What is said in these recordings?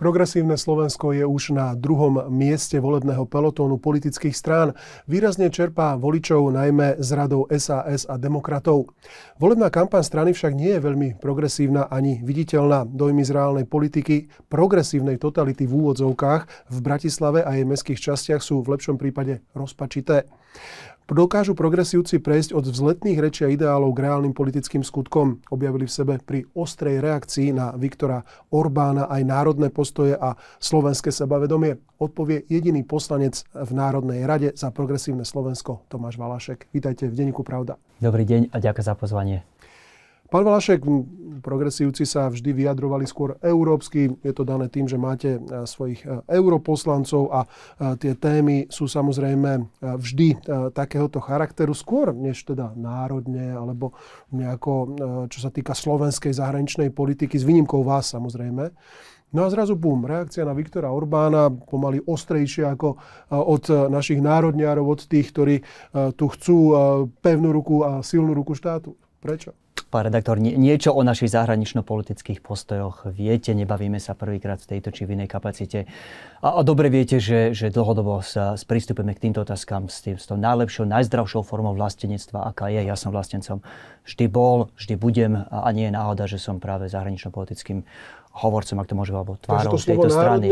Progresívne Slovensko je už na druhom mieste volebného pelotónu politických strán. Výrazne čerpá voličov najmä z radou SAS a demokratov. Volebná kampaň strany však nie je veľmi progresívna ani viditeľná. Dojmy z reálnej politiky progresívnej totality v úvodzovkách v Bratislave a jej mestských častiach sú v lepšom prípade rozpačité. Dokážu progresívci prejsť od vzletných rečí a ideálov k reálnym politickým skutkom. Objavili v sebe pri ostrej reakcii na Viktora Orbána aj národné postoje a slovenské sebavedomie. Odpovie jediný poslanec v Národnej rade za progresívne Slovensko Tomáš Valašek. Vítajte v Denníku Pravda. Dobrý deň a ďakujem za pozvanie. Pán Valašek, progresívci sa vždy vyjadrovali skôr európsky. Je to dané tým, že máte e, svojich e, europoslancov a e, tie témy sú samozrejme vždy takéhoto charakteru skôr, než teda národne alebo nejako, čo sa týka slovenskej zahraničnej politiky, s výnimkou vás samozrejme. No a zrazu bum, reakcia na Viktora Orbána pomaly ostrejšia ako od našich národňárov, od tých, ktorí tu chcú pevnú ruku a silnú ruku štátu. Prečo? Pán redaktor, niečo o našich zahranično-politických postojoch viete, nebavíme sa prvýkrát v tejto či v inej kapacite. A, a dobre viete, že, že dlhodobo sa pristúpime k týmto otázkam s, tým, s tou najlepšou, najzdravšou formou vlastenectva, aká je. Ja som vlastencom vždy bol, vždy budem a, a nie je náhoda, že som práve zahranično-politickým hovorcom, ak to môže alebo tvárou to tejto strany.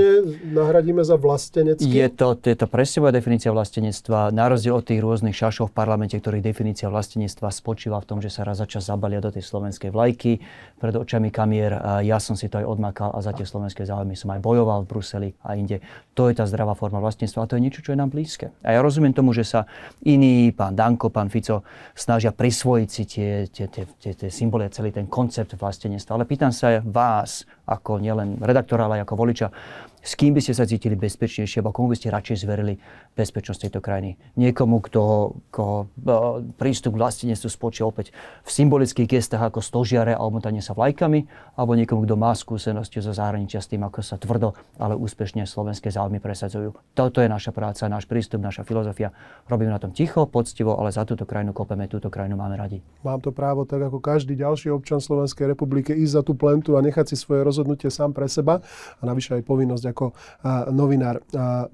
nahradíme za vlastenecký? Je to, je to presne moja definícia vlastenectva. Na rozdiel od tých rôznych šašov v parlamente, ktorých definícia vlastenectva spočíva v tom, že sa raz za čas zabalia do tej slovenskej vlajky. Pred očami kamier ja som si to aj odmakal a za tie slovenské záujmy som aj bojoval v Bruseli a inde. To je tá zdravá forma vlastníctva a to je niečo, čo je nám blízke. A ja rozumiem tomu, že sa iní, pán Danko, pán Fico, snažia prisvojiť si tie, tie, tie, tie, tie symboly a celý ten koncept vlastenectva. Ale pýtam sa vás, ako nielen redaktora, ale aj ako voliča s kým by ste sa cítili bezpečnejšie, alebo komu by ste radšej zverili bezpečnosť tejto krajiny? Niekomu, kto, kto e, prístup k vlastenectvu spočíva opäť v symbolických gestách ako stožiare alebo motanie sa vlajkami, alebo niekomu, kto má skúsenosti zo zahraničia s tým, ako sa tvrdo, ale úspešne slovenské záujmy presadzujú. Toto je naša práca, náš prístup, naša filozofia. Robíme na tom ticho, poctivo, ale za túto krajinu kopeme, túto krajinu máme radi. Mám to právo, tak ako každý ďalší občan Slovenskej republiky, ísť za tú plentu a nechať si svoje rozhodnutie sám pre seba a navyše aj povinnosť ako novinár.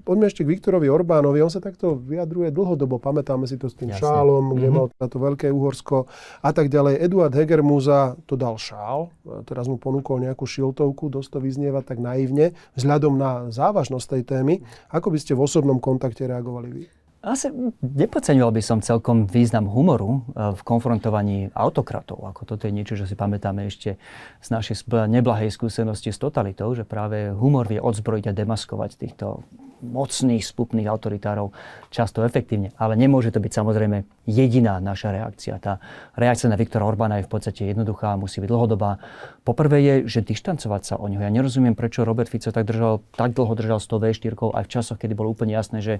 Poďme ešte k Viktorovi Orbánovi. On sa takto vyjadruje dlhodobo. Pamätáme si to s tým Jasne. šálom, kde mm-hmm. mal teda to veľké Uhorsko a tak ďalej. Eduard Hegermuza to dal šál. Teraz mu ponúkol nejakú šiltovku. Dosť to vyznieva tak naivne. Vzhľadom na závažnosť tej témy. Ako by ste v osobnom kontakte reagovali vy? Asi nepodceňoval by som celkom význam humoru eh, v konfrontovaní autokratov, ako toto je niečo, čo si pamätáme ešte z našej neblahej skúsenosti s totalitou, že práve humor vie odzbrojiť a demaskovať týchto mocných, spupných autoritárov často efektívne. Ale nemôže to byť samozrejme jediná naša reakcia. Tá reakcia na Viktora Orbána je v podstate jednoduchá, musí byť dlhodobá. Poprvé je, že dištancovať sa o neho. Ja nerozumiem, prečo Robert Fico tak, držal, tak dlho držal s tou V4 aj v časoch, kedy bolo úplne jasné, že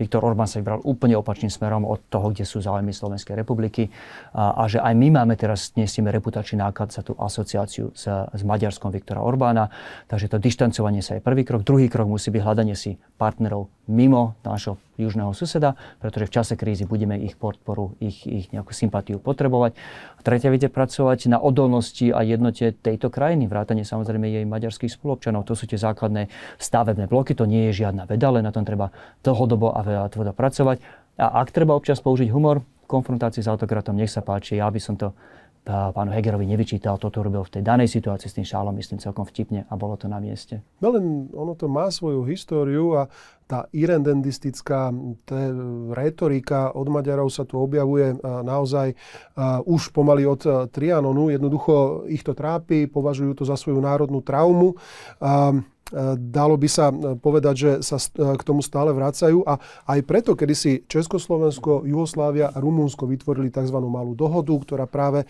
Viktor Orbán sa vybral úplne opačným smerom od toho, kde sú záujmy Slovenskej republiky a, a že aj my máme teraz, nesieme reputačný náklad za tú asociáciu s, s Maďarskom Viktora Orbána. Takže to dištancovanie sa je prvý krok. Druhý krok musí byť hľadanie si partnerov mimo nášho južného suseda, pretože v čase krízy budeme ich podporu, ich, ich nejakú sympatiu potrebovať. A tretia vede pracovať na odolnosti a jednote tejto krajiny, vrátane samozrejme jej maďarských spolupčanov. To sú tie základné stavebné bloky, to nie je žiadna veda, len na tom treba dlhodobo a veľa tvrdo pracovať. A ak treba občas použiť humor, v konfrontácii s autokratom, nech sa páči, ja by som to pánu Hegerovi nevyčítal, toto robil v tej danej situácii s tým šálom, myslím, celkom vtipne a bolo to na mieste. No len ono to má svoju históriu a tá irendendistická retorika od Maďarov sa tu objavuje naozaj už pomaly od e, Trianonu. Jednoducho ich to trápi, považujú to za svoju národnú traumu dalo by sa e, povedať, že sa e, k tomu stále vracajú a aj preto, kedy si Československo, Jugoslávia a Rumúnsko vytvorili tzv. malú dohodu, ktorá práve e,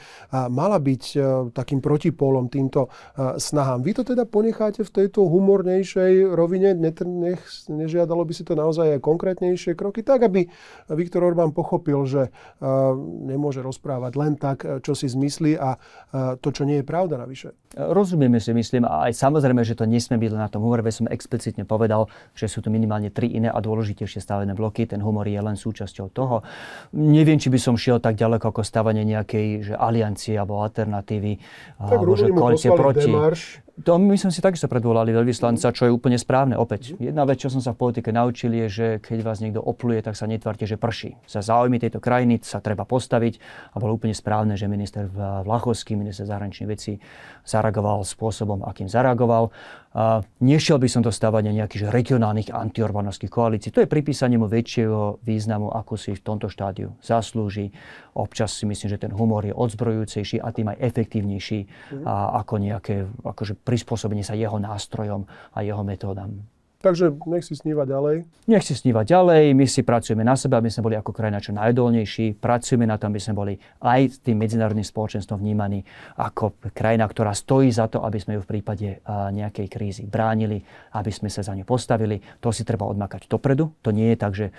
mala byť takým protipólom týmto snahám. Vy to teda ponecháte v tejto humornejšej rovine, nech, nežiadalo by si to naozaj aj konkrétnejšie kroky, tak aby Viktor Orbán pochopil, že nemôže rozprávať len tak, čo si zmyslí a to, čo nie je pravda navyše. Rozumieme si, myslím, a aj samozrejme, že to nesme byť len na tom humore, veď som explicitne povedal, že sú tu minimálne tri iné a dôležitejšie stavené bloky, ten humor je len súčasťou toho. Neviem, či by som šiel tak ďaleko ako stavanie nejakej že aliancie alebo alternatívy, alebo že koalície proti. Demarš to my sme si takisto predvolali veľvyslanca, čo je úplne správne. Opäť, jedna vec, čo som sa v politike naučil, je, že keď vás niekto opluje, tak sa netvárte, že prší. Za záujmy tejto krajiny sa treba postaviť a bolo úplne správne, že minister Vlachovský, minister zahraničných vecí, zareagoval spôsobom, akým zareagoval. Nešiel by som do stávania nejakých regionálnych antiorbanovských koalícií. To je pripísanie mu väčšieho významu, ako si v tomto štádiu zaslúži. Občas si myslím, že ten humor je odzbrojujúcejší a tým aj efektívnejší mm. ako nejaké akože prispôsobenie sa jeho nástrojom a jeho metódam. Takže nech si sníva ďalej. Nech si sníva ďalej, my si pracujeme na sebe, aby sme boli ako krajina čo najdolnejší. pracujeme na tom, aby sme boli aj tým medzinárodným spoločenstvom vnímaní ako krajina, ktorá stojí za to, aby sme ju v prípade nejakej krízy bránili, aby sme sa za ňu postavili. To si treba odmakať dopredu. To nie je tak, že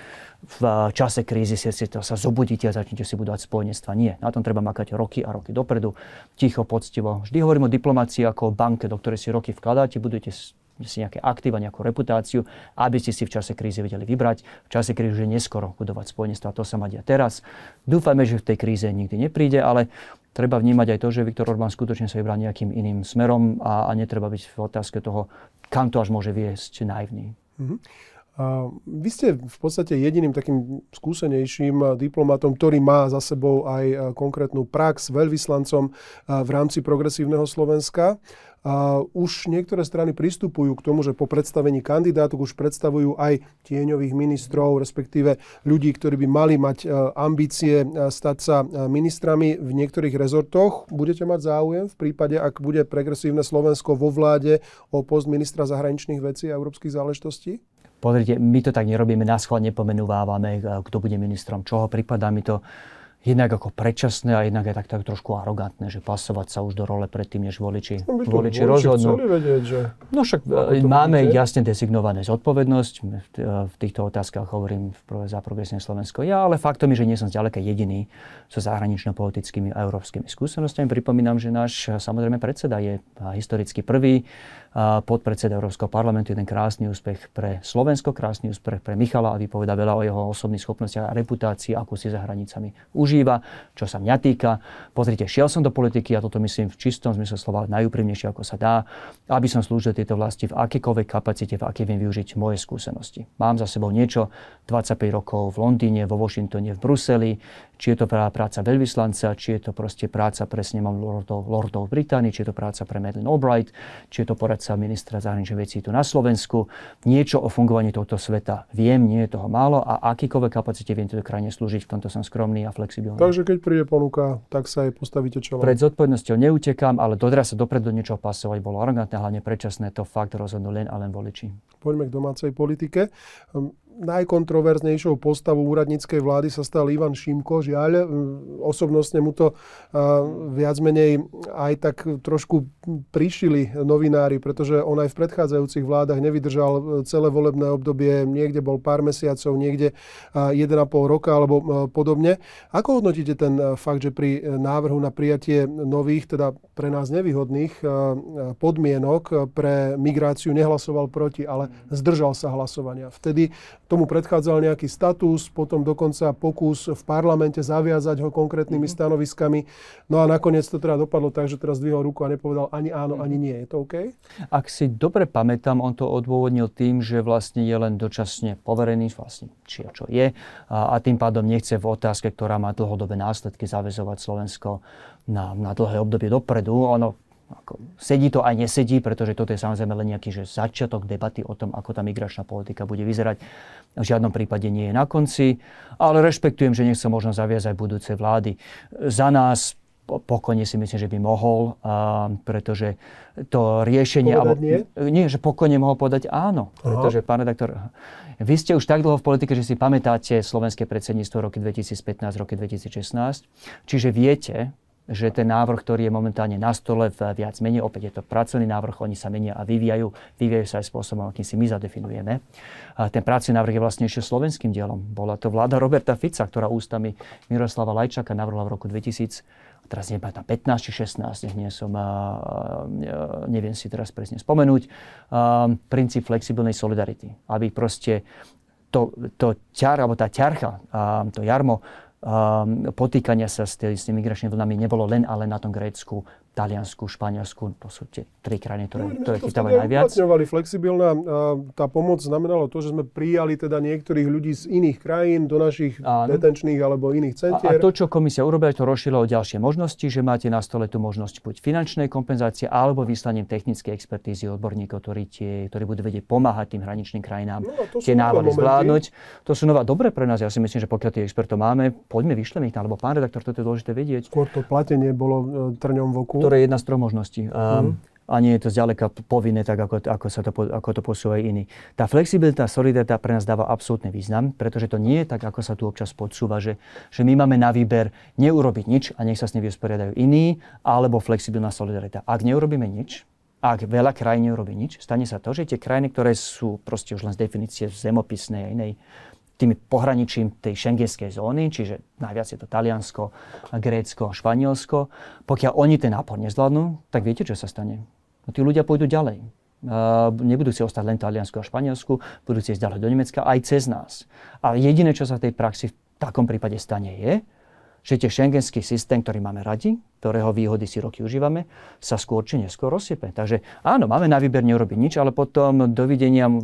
v čase krízy si, si to sa zobudíte a začnete si budovať spojenectva. Nie, na tom treba makať roky a roky dopredu, ticho, poctivo. Vždy hovorím o diplomácii ako o banke, do ktorej si roky vkladáte, budete si nejaké aktíva, nejakú reputáciu, aby ste si v čase krízy vedeli vybrať. V čase krízy je neskoro budovať spojenectvo a to sa má diať teraz. Dúfajme, že v tej kríze nikdy nepríde, ale treba vnímať aj to, že Viktor Orbán skutočne sa vybral nejakým iným smerom a, a netreba byť v otázke toho, kam to až môže viesť naivný. Mm-hmm. A vy ste v podstate jediným takým skúsenejším eh, diplomatom, ktorý má za sebou aj eh, konkrétnu prax veľvyslancom eh, v rámci progresívneho Slovenska. A už niektoré strany pristupujú k tomu, že po predstavení kandidátok už predstavujú aj tieňových ministrov, respektíve ľudí, ktorí by mali mať ambície stať sa ministrami v niektorých rezortoch. Budete mať záujem v prípade, ak bude progresívne Slovensko vo vláde o post ministra zahraničných vecí a európskych záležitostí? Pozrite, my to tak nerobíme, na schvál nepomenúvávame, e, kto bude ministrom čoho. Pripadá mi to jednak ako predčasné a jednak aj tak, tak trošku arogantné, že pasovať sa už do role predtým, než voliči, no voliči, voliči rozhodnú. Vedieť, že... No však e, máme bude? jasne designované zodpovednosť. E, v týchto otázkach hovorím v za progresívne Slovensko. Ja ale faktom je, že nie som zďaleka jediný so zahranično-politickými a európskymi skúsenostiami. Pripomínam, že náš samozrejme predseda je historicky prvý podpredseda Európskeho parlamentu, jeden krásny úspech pre Slovensko, krásny úspech pre Michala a vypoveda veľa o jeho osobných schopnostiach a reputácii, ako si za hranicami užíva, čo sa mňa týka. Pozrite, šiel som do politiky a toto myslím v čistom zmysle slova najúprimnejšie, ako sa dá, aby som slúžil tieto vlasti v akékoľvek kapacite, v aké viem využiť moje skúsenosti. Mám za sebou niečo 25 rokov v Londýne, vo Washingtone, v Bruseli, či je to práca veľvyslanca, či je to proste práca pre snemom lordov, lordov Británii, či je to práca pre Madeleine Albright, či je to poradca poradca ministra zahraničných vecí tu na Slovensku. Niečo o fungovaní tohto sveta viem, nie je toho málo a akýkoľvek kapacite viem tejto krajine slúžiť, v tomto som skromný a flexibilný. Takže keď príde ponuka, tak sa aj postavíte čelom. Pred zodpovednosťou neutekám, ale dodra sa dopredu niečo pasovať bolo arrogantné, hlavne predčasné, to fakt rozhodnú len a len voliči. Poďme k domácej politike. Ehm, najkontroverznejšou postavou úradníckej vlády sa stal Ivan Šimko, žiaľ. Mm, osobnostne mu to viac menej aj tak trošku prišili novinári, pretože on aj v predchádzajúcich vládach nevydržal e, celé volebné obdobie, niekde bol pár mesiacov, niekde 1,5 e, roka alebo e, podobne. Ako hodnotíte ten fakt, že pri návrhu na prijatie nových, teda pre nás nevýhodných podmienok pre migráciu nehlasoval proti, ale mhm. zdržal sa hlasovania? Vtedy Tomu predchádzal nejaký status, potom dokonca pokus v parlamente zaviazať ho konkrétnymi mm-hmm. stanoviskami. No a nakoniec to teda dopadlo tak, že teraz dvihol ruku a nepovedal ani áno, mm-hmm. ani nie. Je to OK? Ak si dobre pamätám, on to odôvodnil tým, že vlastne je len dočasne poverený, vlastne či čo je, a, a tým pádom nechce v otázke, ktorá má dlhodobé následky, zavezovať Slovensko na, na dlhé obdobie dopredu. Ono ako, sedí to aj nesedí, pretože toto je samozrejme len nejaký že začiatok debaty o tom, ako tá migračná politika bude vyzerať. V žiadnom prípade nie je na konci, ale rešpektujem, že nech sa možno zaviazať budúce vlády. Za nás pokojne si myslím, že by mohol, a, pretože to riešenie... alebo, nie? nie, že pokojne mohol podať áno. Aha. Pretože, pán redaktor, vy ste už tak dlho v politike, že si pamätáte slovenské predsedníctvo roky 2015, roky 2016. Čiže viete, že ten návrh, ktorý je momentálne na stole viac menej, opäť je to pracovný návrh, oni sa menia a vyvíjajú, vyvíjajú sa aj spôsobom, akým si my zadefinujeme. A ten pracovný návrh je vlastne ešte slovenským dielom. Bola to vláda Roberta Fica, ktorá ústami Miroslava Lajčaka navrhla v roku 2000 teraz tam 15 či 16, nie som, a, a, neviem si teraz presne spomenúť, a, princíp flexibilnej solidarity. Aby proste to, to ťar, alebo tá ťarcha, a, to jarmo, Ehm, potýkania sa s, tými migračnými vlnami nebolo len ale na tom Grécku. Taliansku, Španielsku, to sú tie tri krajiny, ktoré, no, no ktoré chytávajú najviac. Uplatňovali flexibilná, tá pomoc znamenalo to, že sme prijali teda niektorých ľudí z iných krajín do našich Áno. detenčných alebo iných centier. A, a to, čo komisia urobila, to rozšírilo o ďalšie možnosti, že máte na stole tú možnosť buď finančnej kompenzácie alebo vyslaním technickej expertízy odborníkov, ktorí, tie, ktorí budú vedieť pomáhať tým hraničným krajinám no, tie návody zvládnuť. To sú nová dobre pre nás. Ja si myslím, že pokiaľ tých expertov máme, poďme vyšleme ich tam, pán redaktor, toto je dôležité vedieť. Skôr to platenie bolo e, trňom v oku. To ktoré je jedna z troch možností. Um, mm a nie je to zďaleka povinné, tak ako, ako, sa to, ako to posúvajú iní. Tá flexibilita, solidarita pre nás dáva absolútny význam, pretože to nie je tak, ako sa tu občas podsúva, že, že my máme na výber neurobiť nič a nech sa s ním vysporiadajú iní, alebo flexibilná solidarita. Ak neurobíme nič, ak veľa krajín neurobí nič, stane sa to, že tie krajiny, ktoré sú proste už len z definície zemopisnej a inej tými pohraničím tej šengenskej zóny, čiže najviac je to Taliansko, Grécko, Španielsko. Pokiaľ oni ten nápor nezvládnu, tak viete, čo sa stane. No, tí ľudia pôjdu ďalej. Uh, nebudú si ostať len Taliansku a Španielsku, budú si ísť ďalej do Nemecka aj cez nás. A jediné, čo sa v tej praxi v takom prípade stane, je, že tie šengenský systém, ktorý máme radi, ktorého výhody si roky užívame, sa skôr či neskôr rozsype. Takže áno, máme na výber neurobiť nič, ale potom dovidenia uh, eh,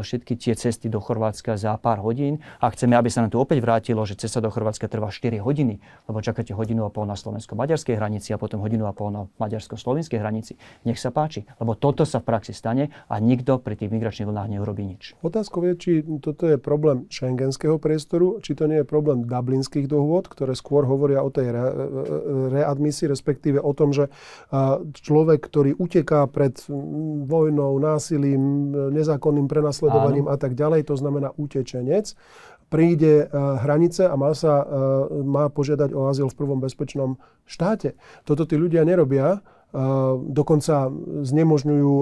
všetky tie cesty do Chorvátska za pár hodín a chceme, aby sa nám tu opäť vrátilo, že cesta do Chorvátska trvá 4 hodiny, lebo čakáte hodinu a pol na slovensko-maďarskej hranici a potom hodinu a pol na maďarsko-slovenskej hranici. Nech sa páči, lebo toto sa v praxi stane a nikto pri tých migračných vlnách neurobi nič. Otázka je, či toto je problém šengenského priestoru, či to nie je problém dublinských dohôd, ktoré skôr skôr hovoria o tej readmisii, respektíve o tom, že človek, ktorý uteká pred vojnou, násilím, nezákonným prenasledovaním Áno. a tak ďalej, to znamená utečenec, príde e, hranice a má, sa, e, má požiadať o azyl v prvom bezpečnom štáte. Toto tí ľudia nerobia dokonca znemožňujú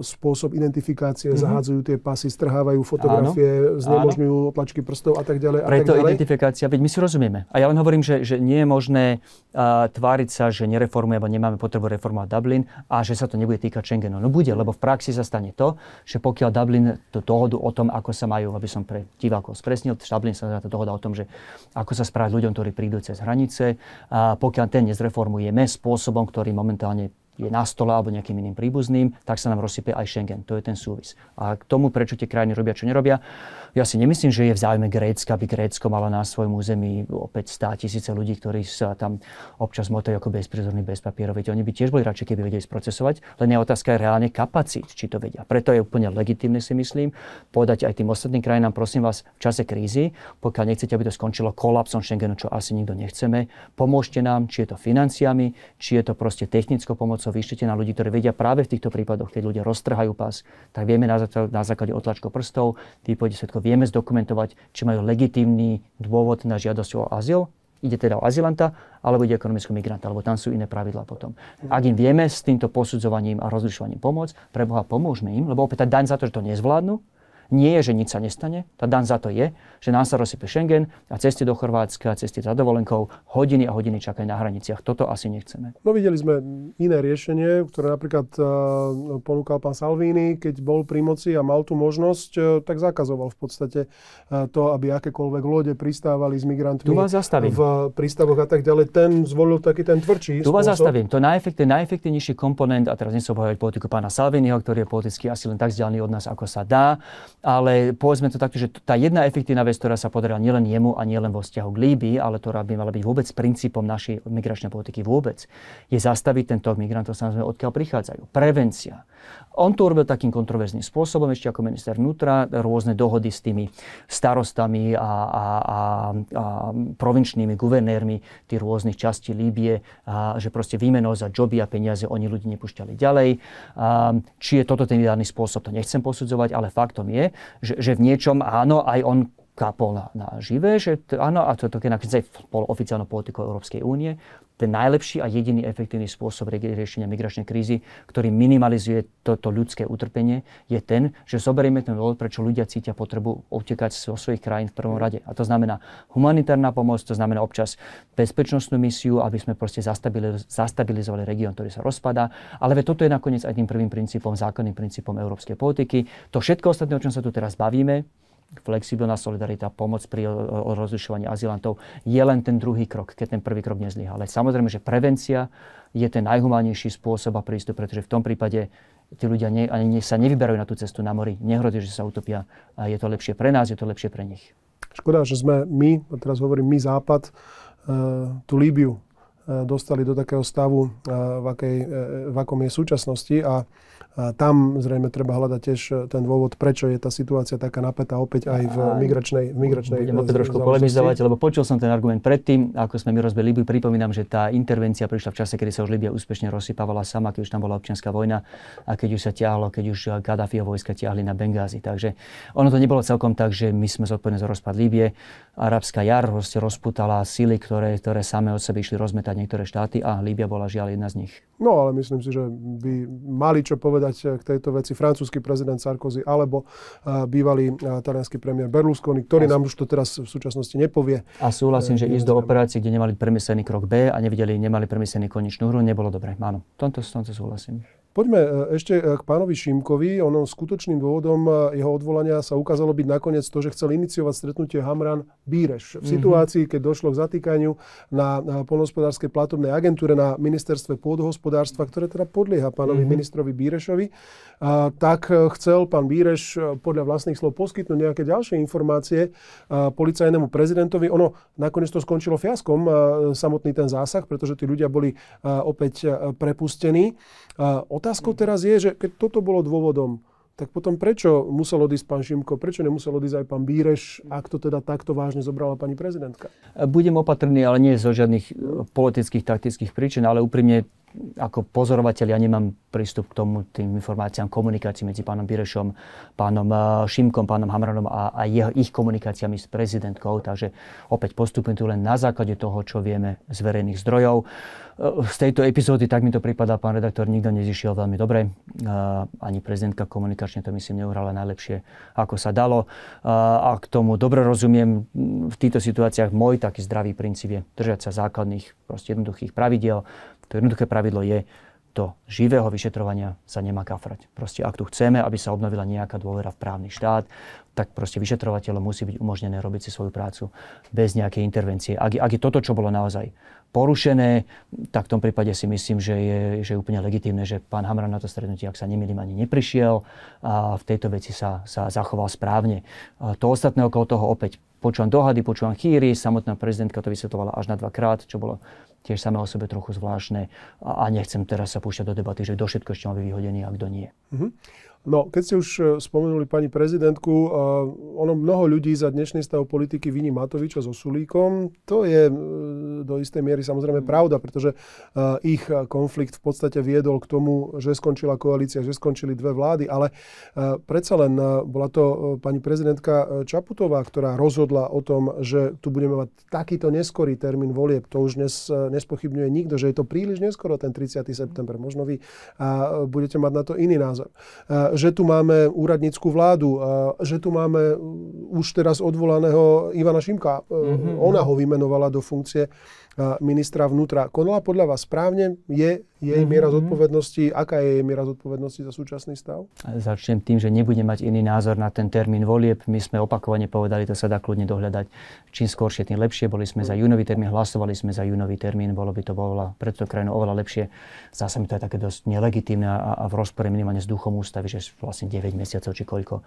spôsob identifikácie, mm-hmm. zahádzajú tie pasy, strhávajú fotografie, áno, znemožňujú áno. otlačky prstov a tak ďalej. A tak ďalej. identifikácia, veď my si rozumieme. A ja len hovorím, že, že nie je možné uh, tváriť sa, že nereformujeme, nemáme potrebu reformovať Dublin a že sa to nebude týkať Schengenu. No bude, lebo v praxi sa stane to, že pokiaľ Dublin tú dohodu o tom, ako sa majú, aby som pre divákov spresnil, Dublin sa to dohoda o tom, že ako sa správať ľuďom, ktorí prídu cez hranice, a pokiaľ ten nezreformujeme spôsobom, ktorý momentálne je na stole alebo nejakým iným príbuzným, tak sa nám rozsype aj Schengen. To je ten súvis. A k tomu, prečo tie krajiny robia, čo nerobia, ja si nemyslím, že je v záujme Grécka, aby Grécko malo na svojom území opäť 100 tisíce ľudí, ktorí sa tam občas motajú ako bezprizorní, bezpapierovi. Oni by tiež boli radšej, keby vedeli sprocesovať, len je otázka je reálne kapacít, či to vedia. Preto je úplne legitimné, si myslím, Podať aj tým ostatným krajinám, prosím vás, v čase krízy, pokiaľ nechcete, aby to skončilo kolapsom Schengenu, čo asi nikto nechceme, pomôžte nám, či je to financiami, či je to proste technickou pomocou, vyšlite na ľudí, ktorí vedia práve v týchto prípadoch, keď ľudia roztrhajú pás, tak vieme na, základe otlačkov prstov, ty pôjde všetko vieme zdokumentovať, či majú legitímny dôvod na žiadosť o azyl, ide teda o azylanta, alebo ide ekonomického migranta, alebo tam sú iné pravidlá potom. Mhm. Ak im vieme s týmto posudzovaním a rozlišovaním pomôcť, pre pomôžme im, lebo opäť daň za to, že to nezvládnu, nie je, že nič sa nestane, tá dan za to je, že nás sa rozsype Schengen a cesty do Chorvátska, cesty za dovolenkou, hodiny a hodiny čakajú na hraniciach. Toto asi nechceme. No videli sme iné riešenie, ktoré napríklad uh, ponúkal pán Salvini, keď bol pri moci a mal tú možnosť, uh, tak zakazoval v podstate uh, to, aby akékoľvek lode pristávali s migrantmi tu vás zastavím. v prístavoch a tak ďalej. Ten zvolil taký ten tvrdší Tu vás zastavím. To najefekte, najefektívnejší komponent, a teraz nesem politiku pána Salviniho, ktorý je politicky asi len tak vzdialený od nás, ako sa dá, ale povedzme to takto, že tá jedna efektívna vec, ktorá sa podarila nielen jemu a nielen vo vzťahu k Líbii, ale ktorá by mala byť vôbec princípom našej migračnej politiky vôbec, je zastaviť tento migrantov samozrejme, odkiaľ prichádzajú. Prevencia. On to urobil takým kontroverzným spôsobom, ešte ako minister vnútra, rôzne dohody s tými starostami a, a, a, a provinčnými guvernérmi tých rôznych častí Líbie, a, že proste výmenou za joby a peniaze oni ľudí nepúšťali ďalej. A, či je toto ten ideálny spôsob, to nechcem posudzovať, ale faktom je, že, že v niečom áno, aj on kapol na, na živé, že t- áno, a to je také nakonec aj oficiálnou politikou Európskej únie, ten najlepší a jediný efektívny spôsob riešenia migračnej krízy, ktorý minimalizuje toto ľudské utrpenie, je ten, že zoberieme ten dôvod, prečo ľudia cítia potrebu utekať zo svojich krajín v prvom rade. A to znamená humanitárna pomoc, to znamená občas bezpečnostnú misiu, aby sme proste zastabilizovali región, ktorý sa rozpadá. Ale ve, toto je nakoniec aj tým prvým princípom, zákonným princípom európskej politiky. To všetko ostatné, o čom sa tu teraz bavíme, flexibilná solidarita, pomoc pri eh, rozlišovaní azylantov je len ten druhý krok, keď ten prvý krok nezlyha. Ale samozrejme, že prevencia je ten najhumánnejší spôsob a prístup, pretože v tom prípade tí ľudia ne, ani sa nevyberajú na tú cestu na mori, nehrozí, že sa utopia. A je to lepšie pre nás, je to lepšie pre nich. Škoda, že sme my, a teraz hovorím my Západ, eh, tú Líbiu dostali do takého stavu, v, akej, e, v akom je súčasnosti a tam zrejme treba hľadať tiež e, ten dôvod, prečo je tá situácia taká napätá opäť aj v migračnej v migračnej Budem e, opäť trošku polemizovať, lebo počul som ten argument predtým, ako sme my rozbili Libiu. Pripomínam, že tá intervencia prišla v čase, kedy sa už Libia úspešne rozsypávala sama, keď už tam bola občianská vojna a keď už sa ťahlo, keď už Gaddafiho vojska ťahli na Bengázi. Takže ono to nebolo celkom tak, že my sme zodpovední za rozpad Libie. Arabská jar rozputala sily, ktoré, ktoré same od sebe išli rozmetať niektoré štáty a Líbia bola žiaľ jedna z nich. No ale myslím si, že by mali čo povedať eh, k tejto veci francúzsky prezident Sarkozy alebo eh, bývalý uh, talianský premiér Berlusconi, ktorý a nám už to teraz v súčasnosti nepovie. A súhlasím, že ísť do operácií, kde nemali premyslený krok B a nevideli, nemali premyslený konečnú hru, nebolo dobre. Áno, tomto, tomto súhlasím. Poďme e, ešte e, k pánovi Šimkovi. Onom skutočným dôvodom e, jeho odvolania sa ukázalo byť nakoniec to, že chcel iniciovať stretnutie Hamran Bíreš. V mhm. situácii, keď došlo k zatýkaniu na, na polnohospodárskej platobnej agentúre na ministerstve pôdohospodárstva, ktoré teda podlieha pánovi mm-hmm. ministrovi Bírešovi, tak chcel pán Bíreš podľa vlastných slov poskytnúť nejaké ďalšie informácie policajnému prezidentovi. Ono nakoniec to skončilo fiaskom, samotný ten zásah, pretože tí ľudia boli opäť prepustení. Otázkou teraz je, že keď toto bolo dôvodom, tak potom prečo muselo odísť pán Šimko, prečo nemusel odísť aj pán Bíreš, ak to teda takto vážne zobrala pani prezidentka? Budem opatrný, ale nie zo žiadnych e, politických, taktických príčin, ale úprimne ako pozorovateľ ja nemám prístup k tomu, tým informáciám, komunikácii medzi pánom Birešom, pánom e, Šimkom, pánom Hamranom a, a jeho, ich komunikáciami s prezidentkou. Takže opäť postupujem tu len na základe toho, čo vieme z verejných zdrojov z tejto epizódy, tak mi to pripadá, pán redaktor, nikto nezišiel veľmi dobre. Ani prezidentka komunikačne to myslím neuhrala najlepšie, ako sa dalo. A k tomu dobre rozumiem, v týchto situáciách môj taký zdravý princíp je držať sa základných, proste jednoduchých pravidiel. To jednoduché pravidlo je, do živého vyšetrovania sa nemá kafrať. Proste ak tu chceme, aby sa obnovila nejaká dôvera v právny štát, tak proste vyšetrovateľom musí byť umožnené robiť si svoju prácu bez nejakej intervencie. Ak, ak je toto, čo bolo naozaj porušené, tak v tom prípade si myslím, že je, že je úplne legitimné, že pán Hamran na to stretnutie, ak sa nemýlim, ani neprišiel a v tejto veci sa, sa zachoval správne. A to ostatné okolo toho opäť počúvam dohady, počúvam chýry, samotná prezidentka to vysvetovala až na dvakrát, čo bolo tiež samé o sebe trochu zvláštne a, a nechcem teraz sa púšťať do debaty, že do všetko ešte má vyhodený a kto nie. Mm-hmm. No, keď ste už e, spomenuli pani prezidentku, e, ono mnoho ľudí za dnešný stav politiky viní Matoviča so Sulíkom. To je e, do istej miery samozrejme mm. pravda, pretože ich konflikt v podstate viedol k tomu, že skončila koalícia, že skončili dve vlády, ale predsa len bola to pani prezidentka Čaputová, ktorá rozhodla o tom, že tu budeme mať takýto neskorý termín volieb. To už dnes nespochybňuje nikto, že je to príliš neskoro ten 30. september. Možno vy budete mať na to iný názor že tu máme úradnícku vládu, že tu máme uh, už teraz odvolaného Ivana Šimka. Mm-hmm. Ona ho vymenovala do funkcie uh, ministra vnútra. Konala podľa vás správne? Je jej miera mhm. zodpovednosti, aká je jej miera zodpovednosti za súčasný stav? Začnem tým, že nebudem mať iný názor na ten termín volieb. My sme opakovane povedali, to sa dá kľudne dohľadať. Čím skôršie, tým lepšie. Boli sme za júnový termín, hlasovali sme za júnový termín, bolo by to oveľa, pre krajinu oveľa lepšie. Zase sa mi to je také dosť nelegitímne a, a v rozpore minimálne s duchom ústavy, že vlastne 9 mesiacov či koľko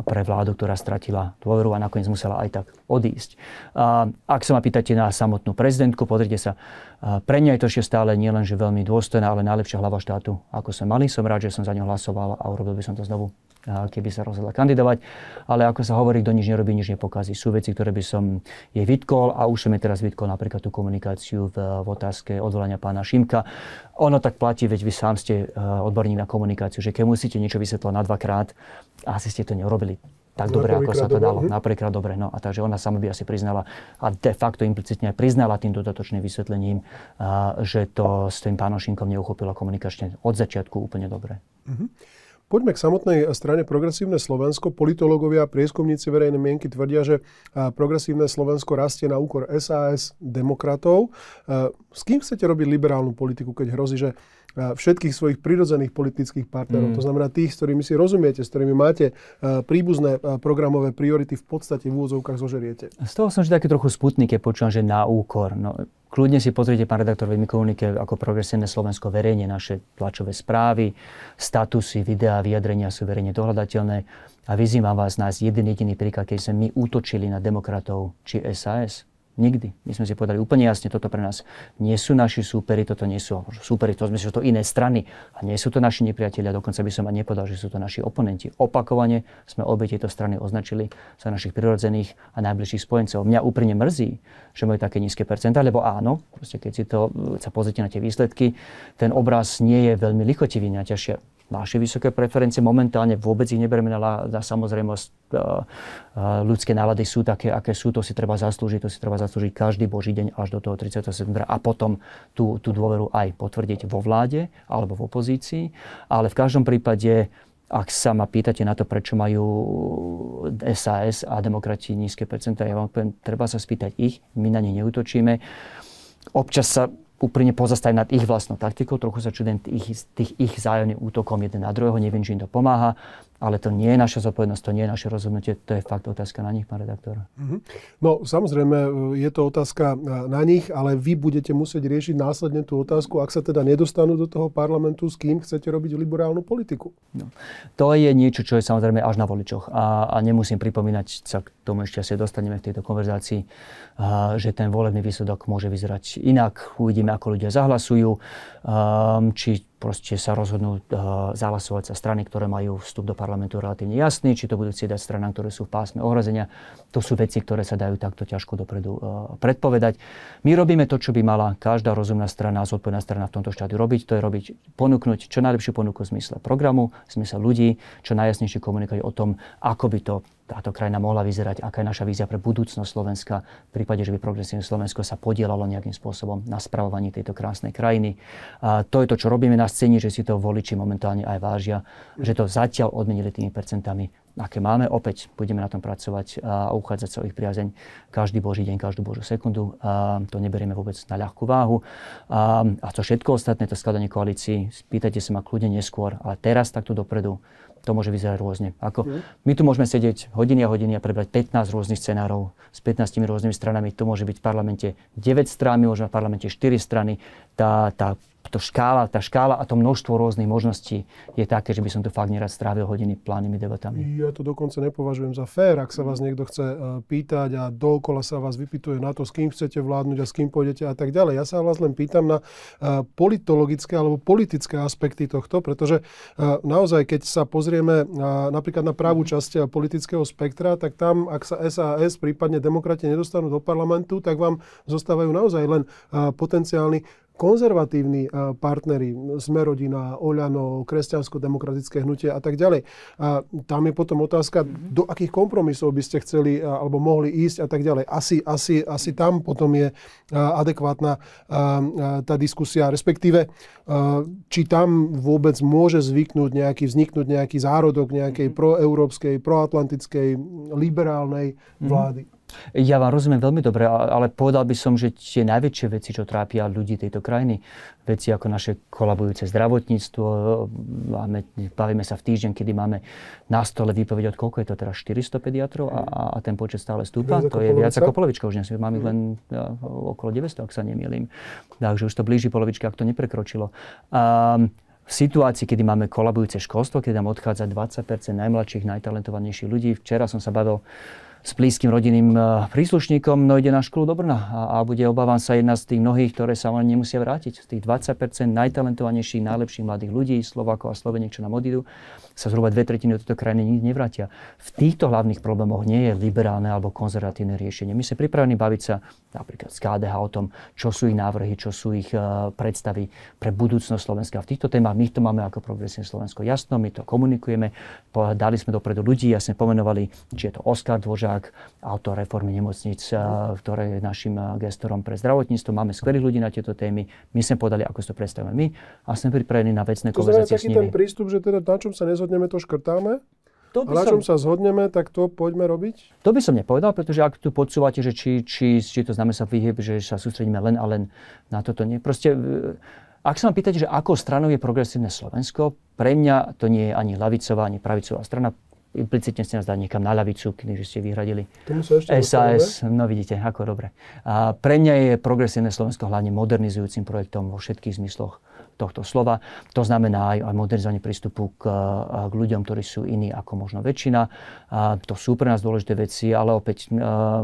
pre vládu, ktorá stratila dôveru a nakoniec musela aj tak odísť. A, ak sa ma pýtate na samotnú prezidentku, pozrite sa, pre mňa je to ešte stále nielen, že veľmi dôstojná, ale najlepšia hlava štátu, ako sme mali. Som rád, že som za ňou hlasoval a urobil by som to znovu, keby sa rozhodla kandidovať. Ale ako sa hovorí, kto nič nerobí, nič nepokazí. Sú veci, ktoré by som jej vytkol a už som jej teraz vytkol napríklad tú komunikáciu v, v otázke odvolania pána Šimka. Ono tak platí, veď vy sám ste e, odborník na komunikáciu, že keď musíte niečo vysvetlať na dvakrát, asi ste to neurobili tak dobre, ako sa to dalo. Mhm. Napríklad dobre. No a takže ona sama by asi priznala a de facto implicitne aj priznala tým dodatočným vysvetlením, že to s tým pánošinkom neuchopila komunikačne od začiatku úplne dobre. Uh-huh. Poďme k samotnej strane Progresívne Slovensko. Politológovia a prieskumníci verejnej mienky tvrdia, že Progresívne Slovensko rastie na úkor SAS demokratov. S kým chcete robiť liberálnu politiku, keď hrozí, že všetkých svojich prirodzených politických partnerov, mm. to znamená tých, s ktorými si rozumiete, s ktorými máte príbuzné programové priority, v podstate v úvodzovkách zožeriete. Z toho som vždy taký trochu sputný, keď počúvam, že na úkor. No, Kľudne si pozrite, pán redaktor, my ako Progresívne Slovensko verejne naše tlačové správy, statusy, videá, vyjadrenia sú verejne dohľadateľné a vyzývam vás nájsť jeden jediný príklad, keď sme my útočili na demokratov či SAS. Nikdy. My sme si povedali úplne jasne, toto pre nás nie sú naši súperi, toto nie sú súperi, to sme sú to iné strany. A nie sú to naši nepriatelia, dokonca by som ani nepovedal, že sú to naši oponenti. Opakovane sme obe tieto strany označili za našich prirodzených a najbližších spojencov. Mňa úprimne mrzí, že majú také nízke percentá, lebo áno, proste keď si to, sa pozrite na tie výsledky, ten obraz nie je veľmi lichotivý, najťažšie naše vysoké preferencie. Momentálne vôbec ich neberieme na, na samozrejmosť. E, e, ľudské nálady sú také, aké sú, to si treba zaslúžiť, to si treba zaslúžiť každý boží deň až do toho 30. septembra a potom tú, tú dôveru aj potvrdiť vo vláde alebo v opozícii. Ale v každom prípade ak sa ma pýtate na to, prečo majú SAS a demokrati nízke percentá, ja vám poviem, treba sa spýtať ich, my na ne neutočíme. Občas sa úprimne pozostať nad ich vlastnou taktikou, trochu sa čudujem tých, tých ich zájomným útokom jeden na druhého, neviem, či im to pomáha. Ale to nie je naša zodpovednosť, to nie je naše rozhodnutie, to je fakt otázka na nich, pán redaktor. Mhm. No samozrejme, e, je to otázka e, na nich, ale vy budete musieť riešiť následne tú otázku, ak sa teda nedostanú do toho parlamentu, s kým chcete robiť liberálnu politiku. No, to je niečo, čo je samozrejme až na voličoch. A, a nemusím pripomínať, sa k tomu ešte asi dostaneme v tejto konverzácii, a, že ten volebný výsledok môže vyzerať inak. Uvidíme, ako ľudia zahlasujú, a, či proste sa rozhodnú uh, zahlasovať sa strany, ktoré majú vstup do parlamentu relatívne jasný, či to budú chcieť dať stranám, ktoré sú v pásme ohrozenia. To sú veci, ktoré sa dajú takto ťažko dopredu uh, predpovedať. My robíme to, čo by mala každá rozumná strana a zodpovedná strana v tomto štádiu robiť. To je robiť, ponúknuť čo najlepšiu ponuku v zmysle programu, v zmysle ľudí, čo najjasnejšie komunikovať o tom, ako by to táto krajina mohla vyzerať, aká je naša vízia pre budúcnosť Slovenska, v prípade, že by progresívne Slovensko sa podielalo nejakým spôsobom na spravovaní tejto krásnej krajiny. A to je to, čo robíme na scéne, že si to voliči momentálne aj vážia, že to zatiaľ odmenili tými percentami, aké máme. Opäť budeme na tom pracovať a uchádzať sa o ich priazeň každý boží deň, každú božú sekundu. A to neberieme vôbec na ľahkú váhu. A, a to všetko ostatné, to skladanie koalícií, spýtajte sa ma kľudne neskôr, ale teraz takto dopredu to môže vyzerať rôzne. Ako, mhm. my tu môžeme sedieť hodiny a hodiny a prebrať 15 rôznych scenárov s 15 rôznymi stranami. To môže byť v parlamente 9 strán, môže v parlamente 4 strany. Tá, tá to škála, tá škála a to množstvo rôznych možností je také, že by som tu fakt nerad strávil hodiny plánnymi debatami. Ja to dokonca nepovažujem za fér, ak sa vás niekto chce e, pýtať a dookola sa vás vypýtuje na to, s kým chcete vládnuť a s kým pôjdete a tak ďalej. Ja sa vás len pýtam na e, politologické alebo politické aspekty tohto, pretože e, naozaj, keď sa pozrieme napríklad na právu časť politického spektra, tak tam, ak sa SAS, prípadne demokrati nedostanú do parlamentu, tak vám zostávajú naozaj len potenciálni konzervatívni e, partnery, Smerodina, Oľano, Kresťansko-demokratické hnutie a tak ďalej. A tam je potom otázka, mm-hmm. do akých kompromisov by ste chceli e, alebo mohli ísť a tak ďalej. Asi, asi, asi tam potom je e, adekvátna tá diskusia, respektíve či tam vôbec môže zvyknúť nejaký, vzniknúť nejaký zárodok nejakej mm-hmm. proeurópskej, proatlantickej, liberálnej mm-hmm. vlády. Ja vám rozumiem veľmi dobre, ale povedal by som, že tie najväčšie veci, čo trápia ľudí tejto krajiny, veci ako naše kolabujúce zdravotníctvo, e, máme, bavíme sa v týždeň, kedy máme na stole výpoveď od koľko je to teraz 400 pediatrov a, a ten počet stále stúpa. To je viac ako polovička, už dnes máme mhm. len e, okolo 900, ak sa nemýlim. Takže už to blíži polovička, ak to neprekročilo. Um, v situácii, kedy máme kolabujúce školstvo, kedy nám odchádza 20 najmladších, najtalentovanejších ľudí. Včera som sa bavil uh, s blízkym rodinným e, príslušníkom, no ide na školu do Brna a, a bude, obávam sa, jedna z tých mnohých, ktoré sa len nemusia vrátiť. Z tých 20 najtalentovanejších, najlepších mladých ľudí, Slovákov a Sloveniek, čo nám odídu, sa zhruba dve tretiny od tejto krajiny nikdy nevrátia. V týchto hlavných problémoch nie je liberálne alebo konzervatívne riešenie. My sme pripravení baviť sa napríklad s KDH o tom, čo sú ich návrhy, čo sú ich e, predstavy pre budúcnosť Slovenska. V týchto témach my to máme ako progresívne Slovensko jasno, my to komunikujeme, dali sme dopredu ľudí, jasne pomenovali, či je to Oskar Dvořák, Ďurák, autor reformy nemocnic, ktoré je našim gestorom pre zdravotníctvo. Máme skvelých ľudí na tieto témy. My sme podali, ako si to predstavujeme my a sme pripravení na vecné konverzácie s nimi. ten prístup, že teda na čom sa nezhodneme, to škrtáme? To by a na čom som... sa zhodneme, tak to poďme robiť? To by som nepovedal, pretože ak tu podsúvate, že či, či, či to znamená sa vyhyb, že sa sústredíme len a len na toto, nie. Proste, e, ak sa ma pýtate, že ako stranou je progresívne Slovensko, pre mňa to nie je ani lavicová, ani pravicová strana implicitne ste nás dali niekam na ľavicu, keďže ste vyhradili ešte SAS. Dostaneme? No vidíte, ako dobre. A pre mňa je progresívne Slovensko hlavne modernizujúcim projektom vo všetkých zmysloch tohto slova. To znamená aj, aj modernizovanie prístupu k, k ľuďom, ktorí sú iní ako možno väčšina. A to sú pre nás dôležité veci, ale opäť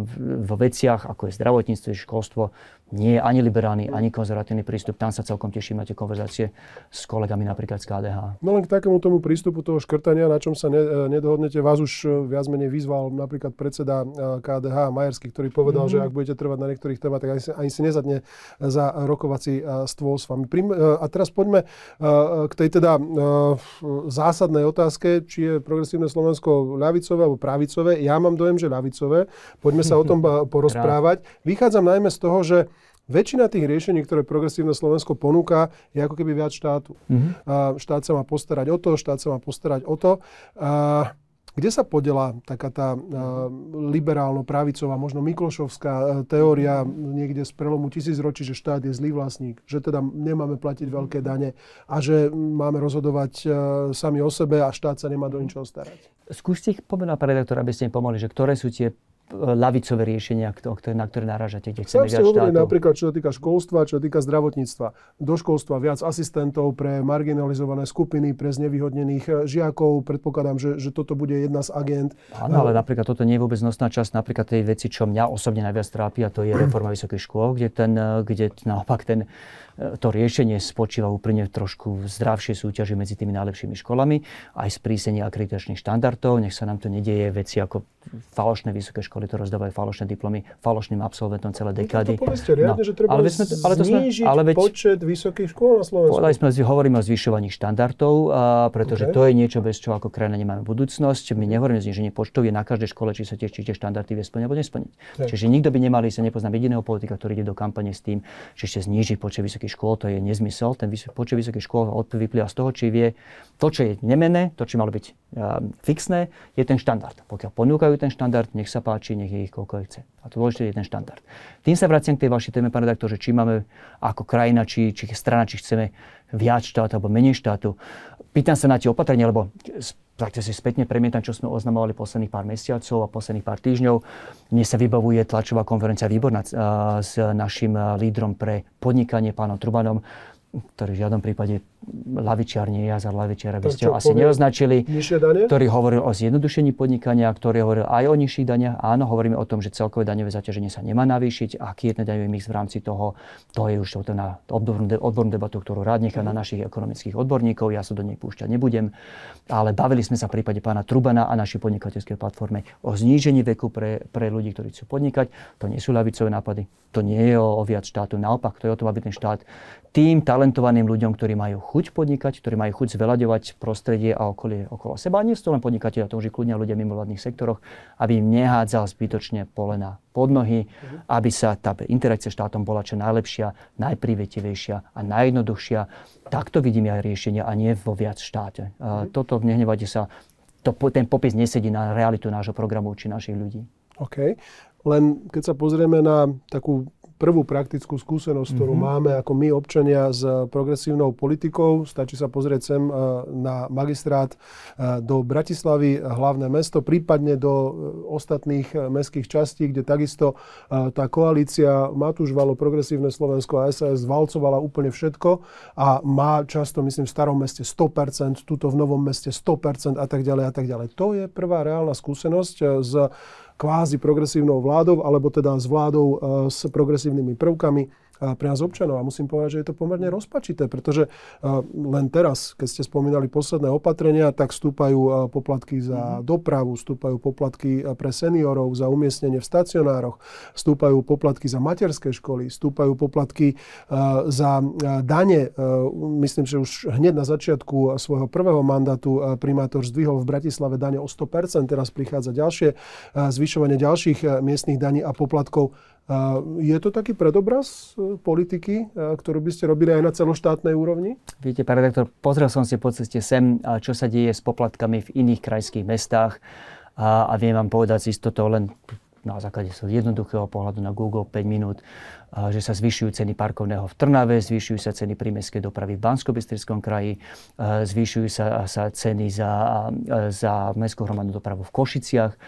v veciach, ako je zdravotníctvo, školstvo, nie je ani liberálny, ani konzervatívny prístup. Tam sa celkom teším na tie konverzácie s kolegami napríklad z KDH. No len k takému tomu prístupu toho škrtania, na čom sa ne, e, nedohodnete, vás už e, viac menej vyzval napríklad predseda e, KDH Majersky, ktorý povedal, mm-hmm. že ak budete trvať na niektorých tak ani, ani si nezadne za rokovací stôl s vami. A teraz poďme k tej teda zásadnej otázke, či je progresívne Slovensko ľavicové alebo pravicové. Ja mám dojem, že ľavicové. Poďme sa o tom porozprávať. Vychádzam najmä z toho, že Väčšina tých riešení, ktoré progresívne Slovensko ponúka, je ako keby viac štátu. Mm-hmm. Uh, štát sa má postarať o to, štát sa má postarať o to. Uh, kde sa podela taká tá uh, liberálno-pravicová, možno Miklošovská uh, teória niekde z prelomu ročí, že štát je zlý vlastník, že teda nemáme platiť veľké dane a že máme rozhodovať uh, sami o sebe a štát sa nemá do ničoho starať? Skúste ich pomenúť pán aby ste im pomohli, že ktoré sú tie Eh, lavicové riešenia, na ktoré naražate, kde chceme viac štátu. napríklad, čo sa týka školstva, čo sa týka zdravotníctva. Do školstva viac asistentov pre marginalizované skupiny, pre znevýhodnených eh, žiakov. Predpokladám, že, že toto bude jedna z agent. Áno, ale napríklad toto nie je vôbec nosná časť napríklad tej veci, čo mňa osobne najviac trápi, a to je reforma vysokých škôl, kde, ten, eh, kde naopak ten E, to riešenie spočíva úplne v trošku zdravšej súťaži medzi tými najlepšími školami, aj sprísenie akreditačných štandardov, nech sa nám to nedieje veci ako falošné vysoké školy, to rozdávajú falošné diplomy falošným absolventom celé no dekády. No, že treba ale sme, ale to sme, ale veď, počet vysokých škôl na Slovensku. Povedali sme, hovoríme o zvyšovaní štandardov, a, pretože okay. to je niečo, bez čo ako krajina nemáme budúcnosť. My nehovoríme o znižení počtov, je na každej škole, či sa tiež tie štandardy vie splniť alebo nesplniť. Tak. Čiže nikto by nemal, sa nepoznám jediného politika, ktorý ide do kampane s tým, že ešte zniží počet vysokých vysokých škôl, to je nezmysel. Ten počet vysokých škôl vyplýva z toho, či vie to, čo je nemené, to, čo malo byť um, fixné, je ten štandard. Pokiaľ ponúkajú ten štandard, nech sa páči, nech je ich koľko chce. A to dôležité je ten štandard. Tým sa vraciam k tej vašej téme, pán redaktor, že či máme ako krajina, či, či strana, či chceme viac štátu alebo menej štátu. Pýtam sa na tie opatrenia, lebo takto si spätne premietam, čo sme oznamovali posledných pár mesiacov a posledných pár týždňov. Mne sa vybavuje tlačová konferencia výborná s našim lídrom pre podnikanie, pánom Trubanom, ktorý v žiadnom prípade lavičiar nie je za lavičiara by ste ho asi neoznačili, ktorý hovoril o zjednodušení podnikania, ktorý hovoril aj o nižších daniach. Áno, hovoríme o tom, že celkové daňové zaťaženie sa nemá navýšiť a aký je ten daňový mix v rámci toho, to je už to na odbornú debatu, ktorú rád nechám na mhm. našich ekonomických odborníkov, ja sa do nej púšťať nebudem. Ale bavili sme sa v prípade pána Trubana a našej podnikateľskej platforme o znížení veku pre, pre ľudí, ktorí chcú podnikať. To nie sú ľavicové nápady, to nie je o, o viac štátu. Naopak, to je o tom, aby ten štát tým talentovaným ľuďom, ktorí majú chuť podnikať, ktorí majú chuť zveľaďovať prostredie a okolie okolo seba. A nie sú to len podnikateľi, to už kľudne ľudia v vládnych sektoroch, aby im nehádzal zbytočne polena pod nohy, uh-huh. aby sa tá interakcia s štátom bola čo najlepšia, najprivetivejšia a najjednoduchšia. Takto vidím ja riešenia a nie vo viac štáte. Uh-huh. hmm Toto, nehnevajte sa, to, ten popis nesedí na realitu nášho programu či našich ľudí. OK. Len keď sa pozrieme na takú prvú praktickú skúsenosť, ktorú mm-hmm. máme ako my občania s progresívnou politikou. Stačí sa pozrieť sem e, na magistrát e, do Bratislavy, hlavné mesto, prípadne do e, ostatných mestských častí, kde takisto tá koalícia Matúš Valo, Progresívne Slovensko a SAS valcovala úplne všetko a má často, myslím, v starom meste 100%, tuto v novom meste 100% a tak ďalej a tak ďalej. To je prvá reálna skúsenosť z kvázi progresívnou vládou, alebo teda s vládou eh, s progresívnymi prvkami pre nás občanov. A musím povedať, že je to pomerne rozpačité, pretože e, len teraz, keď ste spomínali posledné opatrenia, tak vstúpajú e, poplatky za mhm. dopravu, vstúpajú poplatky e, pre seniorov, za umiestnenie v stacionároch, vstúpajú poplatky za materské školy, vstúpajú poplatky za dane. Myslím, že už hneď na začiatku svojho prvého mandátu primátor zdvihol v Bratislave dane o 100%, teraz prichádza ďalšie zvyšovanie ďalších miestnych daní a poplatkov. Je to taký predobraz e, politiky, e, ktorú by ste robili aj na celoštátnej úrovni? Viete, pán redaktor, pozrel som si po ceste sem, čo sa deje s poplatkami v iných krajských mestách a, a viem vám povedať si toto len na základe jednoduchého pohľadu na Google 5 minút, že sa zvyšujú ceny parkovného v Trnave, zvyšujú sa ceny prímeskej dopravy v bansko kraji, zvyšujú sa, sa ceny za, za mestskú hromadnú dopravu v Košiciach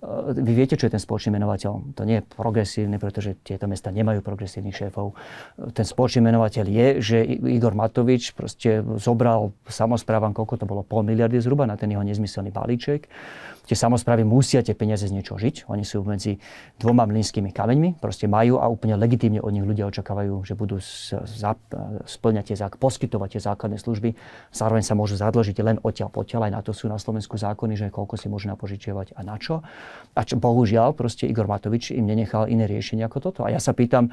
Ehm, vy viete, čo je ten spoločný menovateľ. To nie je progresívny, pretože tieto mesta nemajú progresívnych šéfov. Ehm, ten spoločný menovateľ je, že Igor Matovič proste zobral samozprávam, koľko to bolo, pol miliardy zhruba na ten jeho nezmyselný balíček tie samozprávy musia tie peniaze z niečo žiť. Oni sú medzi dvoma mlynskými kameňmi, proste majú a úplne legitímne od nich ľudia očakávajú, že budú e, splňať tie, poskytovať tie základné služby. Zároveň sa môžu zadlžiť len odtiaľ potiaľ, aj na to sú na Slovensku zákony, že koľko si môžu napožičiavať a na čo. A čo, bohužiaľ, proste Igor Matovič im nenechal iné riešenie ako toto. A ja sa pýtam,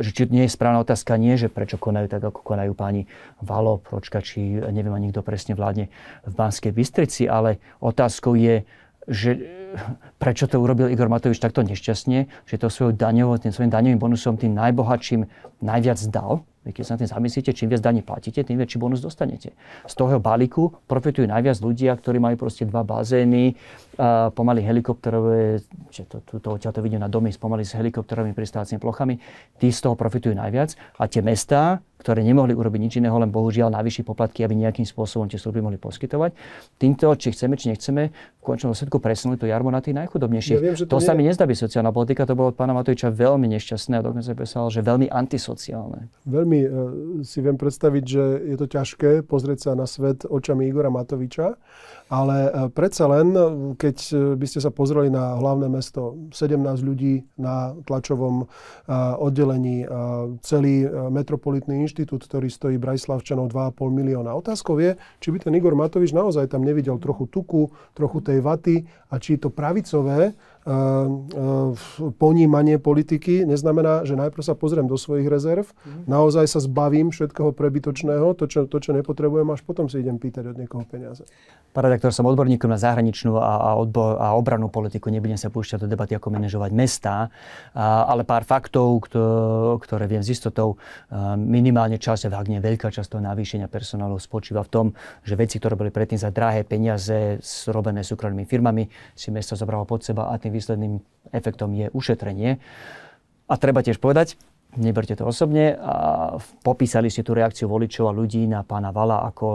že či nie je správna otázka, nie, že prečo konajú tak, ako konajú páni Valo, Pročka, či neviem ani kto presne vládne v Banskej Bystrici, ale otázkou je, že prečo to urobil Igor Matovič takto nešťastne, že to svojou daňovou, tým svojim daňovým bonusom tým najbohatším najviac dal, vy keď sa na tým zamyslíte, čím viac daní platíte, tým väčší bonus dostanete. Z toho balíku profitujú najviac ľudia, ktorí majú proste dva bazény, uh, pomaly helikopterové, že to, to, to, to vidím na domy, pomaly s helikopterovými pristávacími plochami, tí z toho profitujú najviac a tie mesta, ktoré nemohli urobiť nič iného, len bohužiaľ najvyššie poplatky, aby nejakým spôsobom tie služby mohli poskytovať. Týmto, či chceme, či nechceme, v končnom dôsledku presunuli to jarmo na tých najchudobnejších. Ja viem, to, to nie... sa mi nezdá byť sociálna politika, to bolo od pána Matoviča veľmi nešťastné a dokonca písal, že veľmi antisociálne. Veľmi veľmi e, si viem predstaviť, že je to ťažké pozrieť sa na svet očami Igora Matoviča, ale e, predsa len, e, keď e, by ste sa pozreli na hlavné mesto, 17 ľudí na tlačovom oddelení, celý Metropolitný inštitút, ktorý stojí Brajslavčanov 2,5 milióna. Otázkou je, či by ten Igor Matovič naozaj tam nevidel trochu tuku, trochu tej vaty a či to pravicové ponímanie politiky neznamená, že najprv sa pozriem do svojich rezerv, mhm. naozaj sa zbavím všetkého prebytočného, to čo, to, čo nepotrebujem, až potom si idem pýtať od niekoho peniaze. Paradak ktorý som odborníkom na zahraničnú a, a, odbo- a obranú politiku, nebudem sa púšťať do debaty, ako manažovať mesta, a, ale pár faktov, kto, ktoré viem s istotou, a, minimálne časť, ak nie veľká časť toho navýšenia personálu spočíva v tom, že veci, ktoré boli predtým za drahé peniaze, robené súkromnými firmami, si mesto zobralo pod seba a tým výsledným efektom je ušetrenie. A treba tiež povedať, Neberte to osobne. A popísali ste tú reakciu voličov a ľudí na pána Vala ako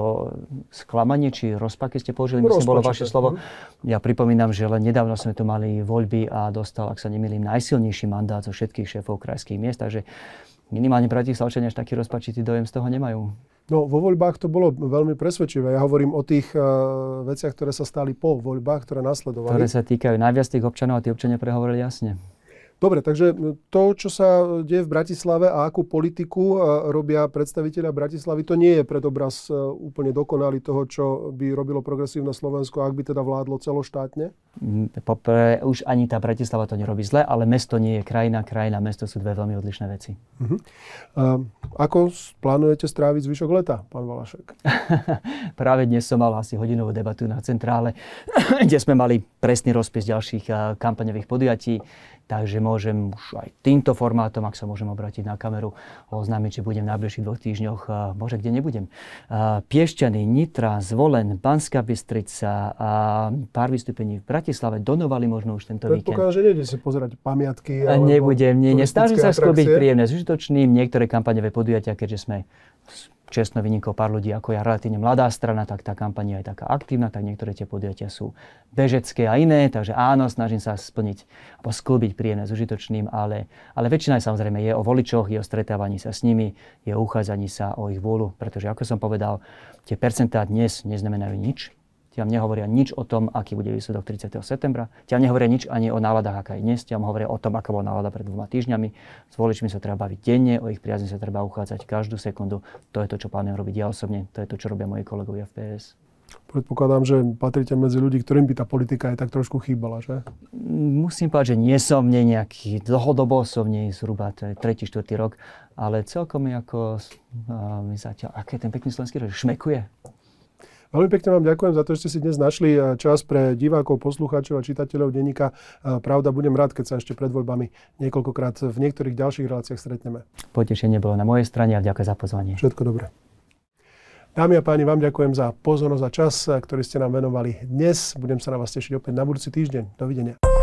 sklamanie či keď ste použili, myslím, bolo vaše slovo. Mhm. Ja pripomínam, že len nedávno sme tu mali voľby a dostal, ak sa nemýlim, najsilnejší mandát zo všetkých šéfov krajských miest, takže minimálne Bratislavčania až taký rozpačitý dojem z toho nemajú. No, vo voľbách to bolo veľmi presvedčivé. Ja hovorím o tých uh, veciach, ktoré sa stali po voľbách, ktoré nasledovali. Ktoré sa týkajú najviac tých občanov a tí občania prehovorili jasne. Dobre, takže to, čo sa deje v Bratislave a akú politiku e, robia predstaviteľa Bratislavy, to nie je predobraz e, úplne dokonalý toho, čo by robilo progresívne Slovensko, ak by teda vládlo celoštátne? Mm, poprvé, už ani tá Bratislava to nerobí zle, ale mesto nie je krajina, krajina, mesto sú dve veľmi odlišné veci. Uh-huh. A ako plánujete stráviť zvyšok leta, pán Valašek? Práve dnes som mal asi hodinovú debatu na centrále, kde sme mali presný rozpis ďalších kampaňových podujatí takže môžem už aj týmto formátom, ak sa môžem obrátiť na kameru, oznámiť, že budem v najbližších dvoch týždňoch, bože, kde nebudem. Piešťany, Nitra, Zvolen, Banská Bystrica a pár vystúpení v Bratislave, donovali možno už tento víkend. Predpokladám, že nejde si pozerať pamiatky. E, nebudem, nie, sa skôr byť príjemné s Niektoré kampaňové podujatia, keďže sme čestno vyniklo pár ľudí ako ja, relatívne mladá strana, tak tá kampania je taká aktívna, tak niektoré tie podujatia sú bežecké a iné, takže áno, snažím sa splniť alebo sklbiť príjemné s užitočným, ale, ale väčšina samozrejme je o voličoch, je o stretávaní sa s nimi, je o uchádzaní sa o ich vôľu, pretože ako som povedal, tie percentá dnes neznamenajú nič, ti vám nehovoria nič o tom, aký bude výsledok 30. septembra, ti vám nehovoria nič ani o náladách, aká je dnes, ti vám hovoria o tom, aká bola nálada pred dvoma týždňami. S voličmi sa treba baviť denne, o ich priazni sa treba uchádzať každú sekundu. To je to, čo plánujem robiť ja osobne, to je to, čo robia moji kolegovia v PS. Predpokladám, že patríte medzi ľudí, ktorým by tá politika aj tak trošku chýbala, že? Musím povedať, že nie som nie nejaký, dlhodobo som nie zhruba, tretí, štvrtý rok, ale celkom mi ako, mi zatiaľ, aké ten pekný slovenský rok, šmekuje. Veľmi pekne vám ďakujem za to, že ste si dnes našli eh, čas pre divákov, poslucháčov a čitateľov denníka. Eh, Pravda, budem rád, keď sa ešte pred voľbami niekoľkokrát v niektorých ďalších reláciách stretneme. Potešenie bolo na mojej strane a ďakujem za pozvanie. Všetko dobré. Dámy a páni, vám ďakujem za pozornosť a čas, eh, ktorý ste nám venovali dnes. Budem sa na vás tešiť opäť na budúci týždeň. Dovidenia.